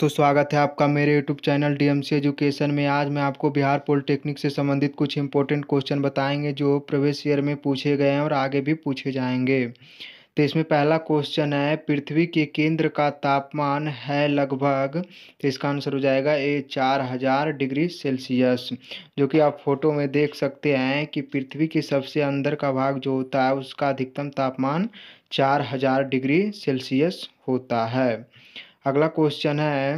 दोस्तों स्वागत है आपका मेरे यूट्यूब चैनल DMC एजुकेशन में आज मैं आपको बिहार पॉलिटेक्निक से संबंधित कुछ इंपॉर्टेंट क्वेश्चन बताएंगे जो प्रवेश ईयर में पूछे गए हैं और आगे भी पूछे जाएंगे तो इसमें पहला क्वेश्चन है पृथ्वी के केंद्र का तापमान है लगभग तो इसका आंसर हो जाएगा ए चार हज़ार डिग्री सेल्सियस जो कि आप फोटो में देख सकते हैं कि पृथ्वी के सबसे अंदर का भाग जो होता है उसका अधिकतम तापमान चार हज़ार डिग्री सेल्सियस होता है अगला क्वेश्चन है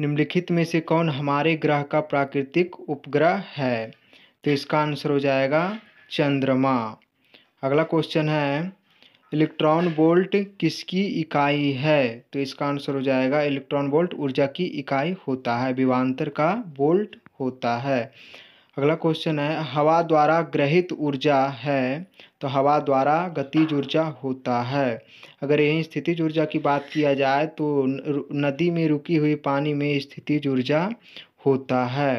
निम्नलिखित में से कौन हमारे ग्रह का प्राकृतिक उपग्रह है तो इसका आंसर हो जाएगा चंद्रमा अगला क्वेश्चन है इलेक्ट्रॉन वोल्ट किसकी इकाई है तो इसका आंसर हो जाएगा इलेक्ट्रॉन वोल्ट ऊर्जा की इकाई होता है विवांतर का वोल्ट होता है अगला क्वेश्चन है हवा द्वारा ग्रहित ऊर्जा है तो हवा द्वारा गतिज ऊर्जा होता है अगर यही स्थितिज ऊर्जा की बात किया जाए तो नदी में रुकी हुई पानी में स्थितिज ऊर्जा होता है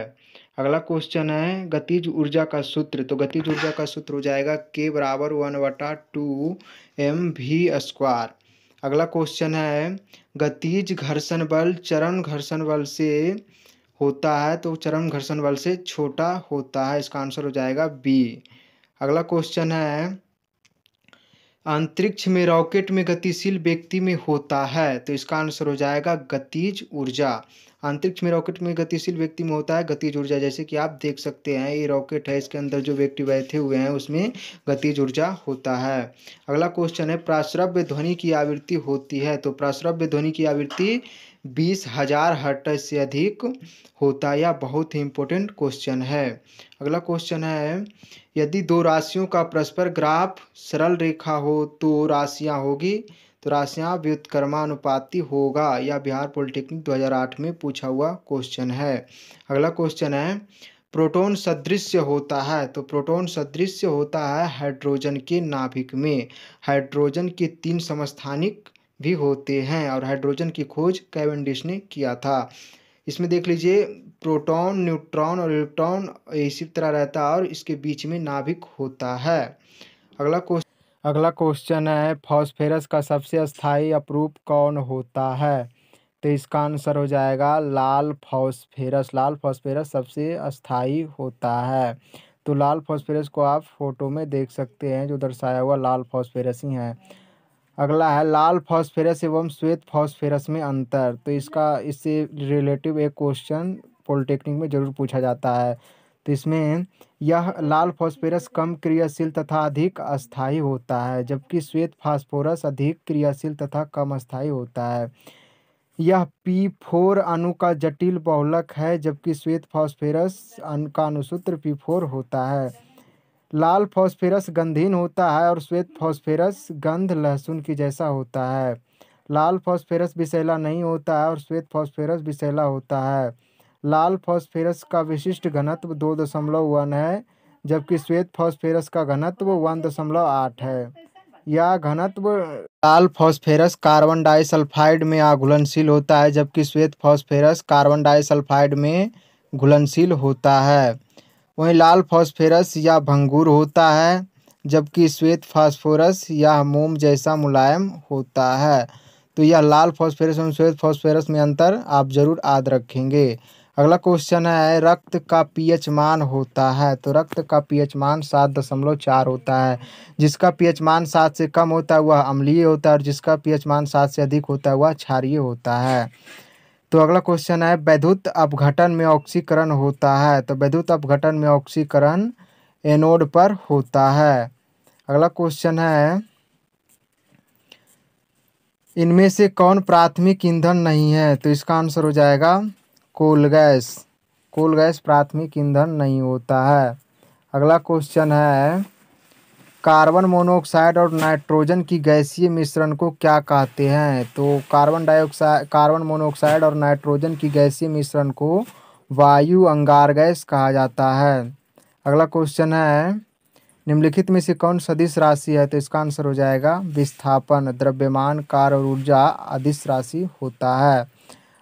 अगला क्वेश्चन है गतिज ऊर्जा का सूत्र तो गतिज ऊर्जा का सूत्र हो जाएगा के बराबर वन वटा टू एम भी स्क्वायर अगला क्वेश्चन है गतिज घर्षण बल चरण घर्षण बल से होता है तो चरम घर्षण बल से छोटा होता है इसका आंसर हो जाएगा बी अगला क्वेश्चन है अंतरिक्ष में रॉकेट में गतिशील व्यक्ति में होता है तो इसका आंसर हो जाएगा गतिज ऊर्जा अंतरिक्ष में रॉकेट में गतिशील व्यक्ति में होता है गतिज ऊर्जा जैसे कि आप देख सकते हैं ये रॉकेट है इसके अंदर जो व्यक्ति बैठे हुए हैं उसमें गतिज ऊर्जा होता है अगला क्वेश्चन है प्राश्रव्य ध्वनि की आवृत्ति होती है तो प्राश्रव्य ध्वनि की आवृत्ति बीस हजार हट से अधिक होता है यह बहुत ही इंपॉर्टेंट क्वेश्चन है अगला क्वेश्चन है यदि दो राशियों का परस्पर ग्राफ सरल रेखा हो तो राशियाँ होगी तो राशियाँ व्युत्क्रमानुपाती होगा यह बिहार पॉलिटेक्निक 2008 में पूछा हुआ क्वेश्चन है अगला क्वेश्चन है प्रोटोन सदृश्य होता है तो प्रोटोन सदृश्य होता है हाइड्रोजन के नाभिक में हाइड्रोजन के तीन समस्थानिक भी होते हैं और हाइड्रोजन की खोज कैवेंडिश ने किया था इसमें देख लीजिए प्रोटॉन न्यूट्रॉन और इलेक्ट्रॉन इसी तरह रहता है और इसके बीच में नाभिक होता है अगला क्वेश्चन अगला क्वेश्चन है फॉस्फेरस का सबसे अस्थायी अपरूप कौन होता है तो इसका आंसर हो जाएगा लाल फॉस्फेरस लाल फॉस्फेरस सबसे अस्थाई होता है तो लाल फॉस्फेरस को आप फोटो में देख सकते हैं जो दर्शाया हुआ लाल फॉस्फेरस ही है अगला है लाल फॉस्फेरस एवं श्वेत फॉस्फेरस में अंतर तो इसका इससे रिलेटिव एक क्वेश्चन पॉलिटेक्निक में जरूर पूछा जाता है तो इसमें यह लाल फॉस्फेरस कम क्रियाशील तथा अधिक अस्थाई होता है जबकि श्वेत फास्फोरस अधिक क्रियाशील तथा कम अस्थाई होता है यह पी फोर अणु का जटिल बहुलक है जबकि श्वेत फॉस्फेरस अणु का अनुसूत्र पी फोर होता है लाल फॉस्फेरस गंधहीन होता है और श्वेत फॉस्फेरस गंध लहसुन की जैसा होता है लाल फॉस्फेरस विषैला नहीं होता है और श्वेत फॉस्फेरस विषैला होता है लाल फॉस्फेरस का विशिष्ट घनत्व दो दशमलव वन है जबकि श्वेत फॉस्फेरस का घनत्व वन दशमलव आठ है यह घनत्व लाल फॉस्फेरस कार्बन डाइसल्फाइड में अघुलनशील होता है जबकि श्वेत फॉस्फेरस कार्बन डाइसल्फाइड में घुलनशील होता है वहीं लाल फॉस्फेरस या भंगूर होता है जबकि श्वेत फास्फोरस या मोम जैसा मुलायम होता है तो यह लाल फॉस्फेरस और श्वेत फॉस्फेरस में अंतर आप ज़रूर याद रखेंगे अगला क्वेश्चन है रक्त का पीएच मान होता है तो रक्त का पीएच मान सात दशमलव चार होता है जिसका पीएच मान सात से कम होता है वह अम्लीय होता है और जिसका पीएच मान सात से अधिक होता है वह क्षारीय होता है तो अगला क्वेश्चन है वैद्युत अपघटन में ऑक्सीकरण होता है तो वैद्युत अपघटन में ऑक्सीकरण एनोड पर होता है अगला क्वेश्चन है इनमें से कौन प्राथमिक ईंधन नहीं है तो इसका आंसर हो जाएगा कोल गैस कोल गैस प्राथमिक ईंधन नहीं होता है अगला क्वेश्चन है कार्बन मोनोऑक्साइड और नाइट्रोजन की गैसीय मिश्रण को क्या कहते हैं तो कार्बन डाइऑक्साइड कार्बन मोनोऑक्साइड और नाइट्रोजन की गैसीय मिश्रण को वायु अंगार गैस कहा जाता है अगला क्वेश्चन है निम्नलिखित में से कौन सदिश राशि है तो इसका आंसर हो जाएगा विस्थापन द्रव्यमान कार और ऊर्जा अधिस राशि होता है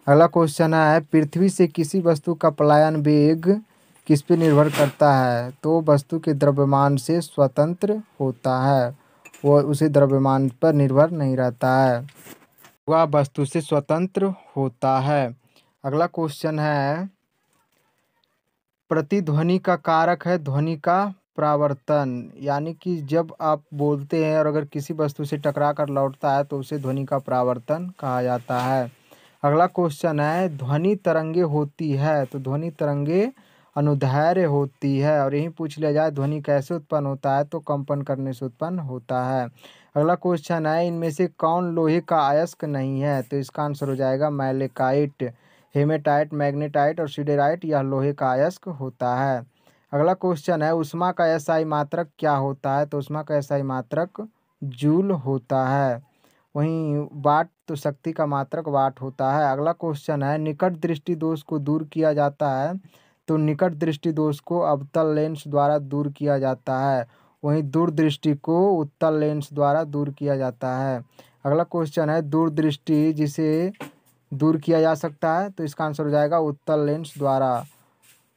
अगला क्वेश्चन है पृथ्वी से किसी वस्तु का पलायन वेग किस पे निर्भर करता है तो वस्तु के द्रव्यमान से स्वतंत्र होता है वो उसे द्रव्यमान पर निर्भर नहीं रहता है वह वस्तु से स्वतंत्र होता है अगला क्वेश्चन है प्रतिध्वनि का कारक है ध्वनि का प्रावर्तन यानी कि जब आप बोलते हैं और अगर किसी वस्तु से टकरा कर लौटता है तो उसे ध्वनि का प्रावर्तन कहा जाता है अगला क्वेश्चन है ध्वनि तरंगे होती है तो ध्वनि तरंगे अनुधैर्य होती है और यही पूछ लिया जाए ध्वनि कैसे उत्पन्न होता है तो कंपन करने से उत्पन्न होता है अगला क्वेश्चन है इनमें से कौन लोहे का अयस्क नहीं है तो इसका आंसर हो जाएगा मैलेकाइट हेमेटाइट मैग्नेटाइट और सीडेराइट यह लोहे का अयस्क होता है अगला क्वेश्चन है उष्मा का एसआई मात्रक क्या होता है तो उष्मा का एसआई मात्रक जूल होता है वहीं वाट तो शक्ति का मात्रक वाट होता है अगला क्वेश्चन है निकट दृष्टि दोष को दूर किया जाता है तो निकट दृष्टि दोष को अवतल लेंस द्वारा दूर किया जाता है वहीं दूरदृष्टि को उत्तल लेंस द्वारा दूर किया जाता है अगला क्वेश्चन है दूरदृष्टि जिसे दूर किया जा सकता है तो इसका आंसर हो जाएगा उत्तल लेंस द्वारा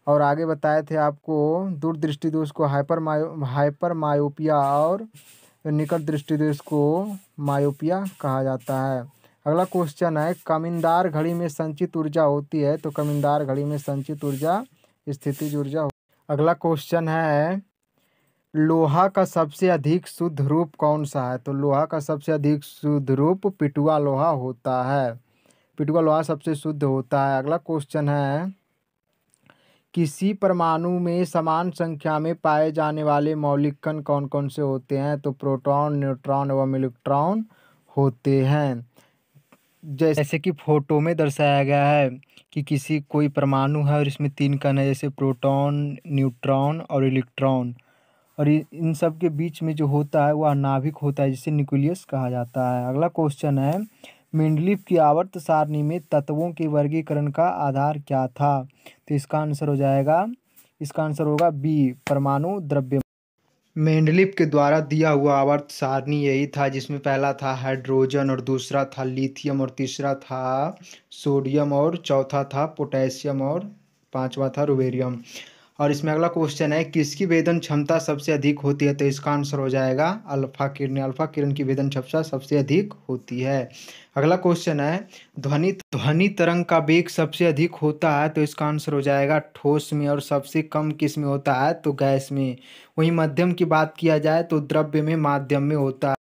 और आगे बताए थे आपको दूरदृष्टि दोष को हाइपर मायो हाइपर मायोपिया और निकट दृष्टि दोष को मायोपिया कहा जाता है अगला क्वेश्चन है कमींदार घड़ी में संचित ऊर्जा होती है तो कमींदार घड़ी में संचित ऊर्जा स्थिति ऊर्जा अगला क्वेश्चन है लोहा का सबसे अधिक शुद्ध रूप कौन सा है तो लोहा का सबसे अधिक शुद्ध रूप पिटुआ लोहा होता है पिटुआ लोहा सबसे शुद्ध होता है अगला क्वेश्चन है किसी परमाणु में समान संख्या में पाए जाने वाले मौलिक कण कौन कौन से होते हैं तो प्रोटॉन न्यूट्रॉन एवं इलेक्ट्रॉन होते हैं जैसे कि फोटो में दर्शाया गया है कि किसी कोई परमाणु है और इसमें तीन कण है जैसे प्रोटॉन न्यूट्रॉन और इलेक्ट्रॉन और इन सब के बीच में जो होता है वह नाभिक होता है जिसे न्यूक्लियस कहा जाता है अगला क्वेश्चन है मिंडलिप की आवर्त सारणी में तत्वों के वर्गीकरण का आधार क्या था तो इसका आंसर हो जाएगा इसका आंसर होगा बी परमाणु द्रव्य मेंडलिप के द्वारा दिया हुआ आवर्त सारणी यही था जिसमें पहला था हाइड्रोजन और दूसरा था लिथियम और तीसरा था सोडियम और चौथा था पोटेशियम और पांचवा था रुबेरियम और इसमें अगला क्वेश्चन है किसकी वेदन क्षमता सबसे अधिक होती है तो इसका आंसर हो जाएगा अल्फा किरण अल्फा किरण की वेदन क्षमता सबसे अधिक होती है अगला क्वेश्चन है ध्वनि ध्वनि तरंग का वेग सबसे अधिक होता है तो इसका आंसर हो जाएगा ठोस में और सबसे कम किस में होता है तो गैस में वहीं मध्यम की बात किया जाए तो द्रव्य में माध्यम में होता है